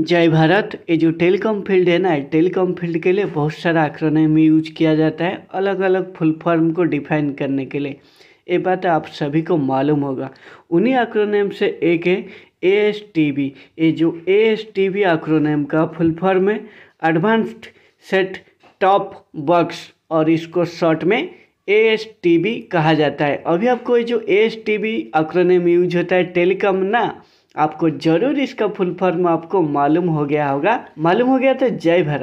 जय भारत ये जो टेलीकॉम फील्ड है ना टेलीकॉम फील्ड के लिए बहुत सारा अक्रोनिम यूज किया जाता है अलग अलग फुल फॉर्म को डिफाइन करने के लिए ये बात आप सभी को मालूम होगा उन्हीं अक्रोनिम से एक है ए एस टी बी ये जो A S T B acronym का फुल फॉर्म है एडवांस्ड सेट टॉप बॉक्स और इसको शॉर्ट में ए एस टी बी कहा जाता है अभी आपको ये जो A S T B acronym use होता है टेलीकॉम ना आपको जरूर इसका फुल फॉर्म आपको मालूम हो गया होगा मालूम हो गया तो जय भारत